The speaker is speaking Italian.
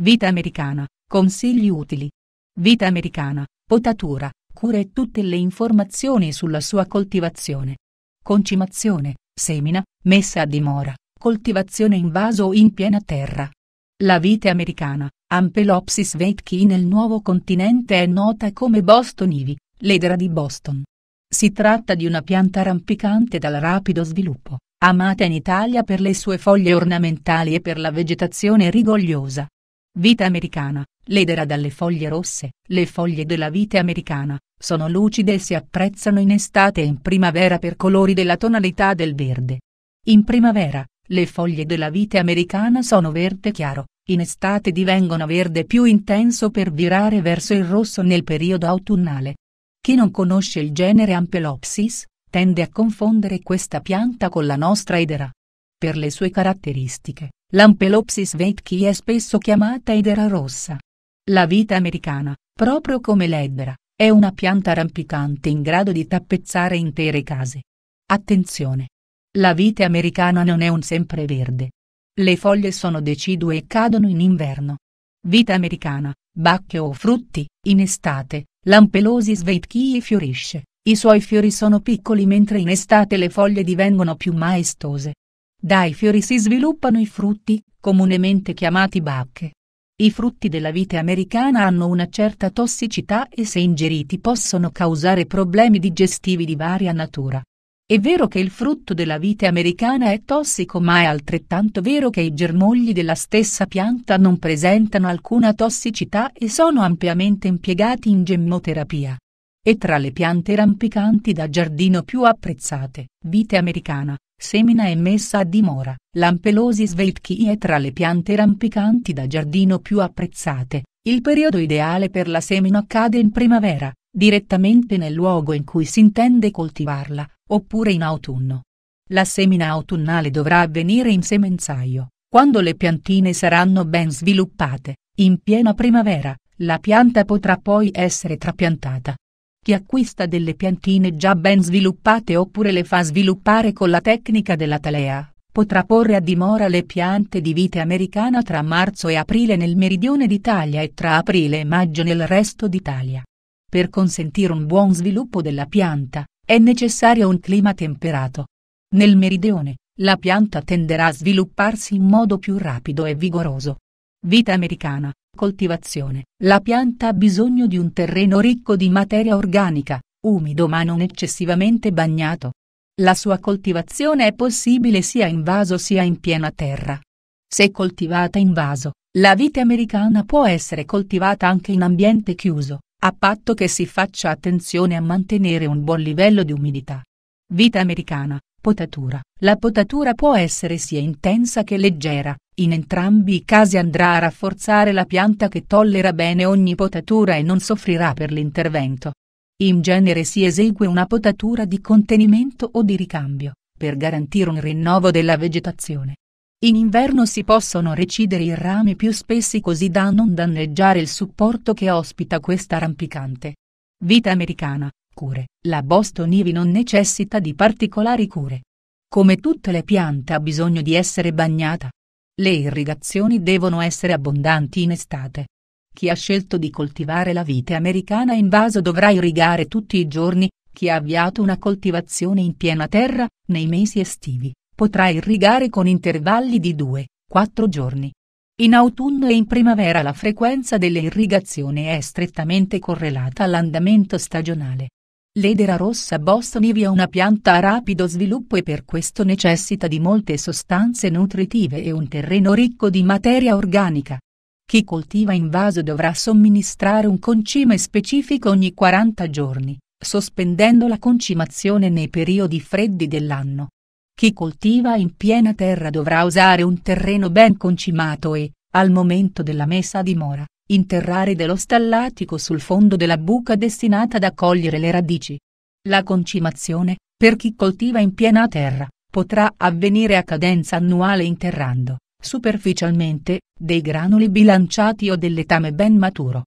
Vita americana, consigli utili. Vita americana, potatura, cura e tutte le informazioni sulla sua coltivazione. Concimazione, semina, messa a dimora, coltivazione in vaso o in piena terra. La vite americana, Ampelopsis vetchi nel nuovo continente è nota come Boston Ivy, l'edera di Boston. Si tratta di una pianta rampicante dal rapido sviluppo, amata in Italia per le sue foglie ornamentali e per la vegetazione rigogliosa. Vita americana, ledera dalle foglie rosse, le foglie della vite americana, sono lucide e si apprezzano in estate e in primavera per colori della tonalità del verde. In primavera, le foglie della vite americana sono verde chiaro, in estate divengono verde più intenso per virare verso il rosso nel periodo autunnale. Chi non conosce il genere Ampelopsis, tende a confondere questa pianta con la nostra edera. Per le sue caratteristiche, Lampelopsis veitchi è spesso chiamata edera rossa. La vita americana, proprio come l'edera, è una pianta rampicante in grado di tappezzare intere case. Attenzione! La vite americana non è un sempreverde. Le foglie sono decidue e cadono in inverno. Vita americana, bacche o frutti, in estate, l'ampelosis veitchii fiorisce, i suoi fiori sono piccoli mentre in estate le foglie divengono più maestose. Dai fiori si sviluppano i frutti, comunemente chiamati bacche. I frutti della vite americana hanno una certa tossicità e se ingeriti possono causare problemi digestivi di varia natura. È vero che il frutto della vite americana è tossico ma è altrettanto vero che i germogli della stessa pianta non presentano alcuna tossicità e sono ampiamente impiegati in gemmoterapia. E tra le piante rampicanti da giardino più apprezzate, vite americana Semina e messa a dimora, l'ampelosi sveltchi è tra le piante rampicanti da giardino più apprezzate, il periodo ideale per la semina accade in primavera, direttamente nel luogo in cui si intende coltivarla, oppure in autunno. La semina autunnale dovrà avvenire in semenzaio, quando le piantine saranno ben sviluppate, in piena primavera, la pianta potrà poi essere trapiantata. Chi acquista delle piantine già ben sviluppate oppure le fa sviluppare con la tecnica della talea, potrà porre a dimora le piante di vite americana tra marzo e aprile nel meridione d'Italia e tra aprile e maggio nel resto d'Italia. Per consentire un buon sviluppo della pianta, è necessario un clima temperato. Nel meridione, la pianta tenderà a svilupparsi in modo più rapido e vigoroso. Vita americana, Coltivazione. La pianta ha bisogno di un terreno ricco di materia organica, umido ma non eccessivamente bagnato. La sua coltivazione è possibile sia in vaso sia in piena terra. Se coltivata in vaso, la vite americana può essere coltivata anche in ambiente chiuso, a patto che si faccia attenzione a mantenere un buon livello di umidità. Vita americana, potatura. La potatura può essere sia intensa che leggera. In entrambi i casi andrà a rafforzare la pianta che tollera bene ogni potatura e non soffrirà per l'intervento. In genere si esegue una potatura di contenimento o di ricambio, per garantire un rinnovo della vegetazione. In inverno si possono recidere i rami più spessi così da non danneggiare il supporto che ospita questa rampicante. Vita americana, Cure. La Boston Ivy non necessita di particolari cure. Come tutte le piante ha bisogno di essere bagnata. Le irrigazioni devono essere abbondanti in estate. Chi ha scelto di coltivare la vite americana in vaso dovrà irrigare tutti i giorni, chi ha avviato una coltivazione in piena terra, nei mesi estivi, potrà irrigare con intervalli di 2-4 giorni. In autunno e in primavera la frequenza delle irrigazioni è strettamente correlata all'andamento stagionale. L'edera rossa bostonivi ha una pianta a rapido sviluppo e per questo necessita di molte sostanze nutritive e un terreno ricco di materia organica. Chi coltiva in vaso dovrà somministrare un concime specifico ogni 40 giorni, sospendendo la concimazione nei periodi freddi dell'anno. Chi coltiva in piena terra dovrà usare un terreno ben concimato e, al momento della messa a dimora, interrare dello stallatico sul fondo della buca destinata ad accogliere le radici. La concimazione, per chi coltiva in piena terra, potrà avvenire a cadenza annuale interrando, superficialmente, dei granuli bilanciati o del letame ben maturo,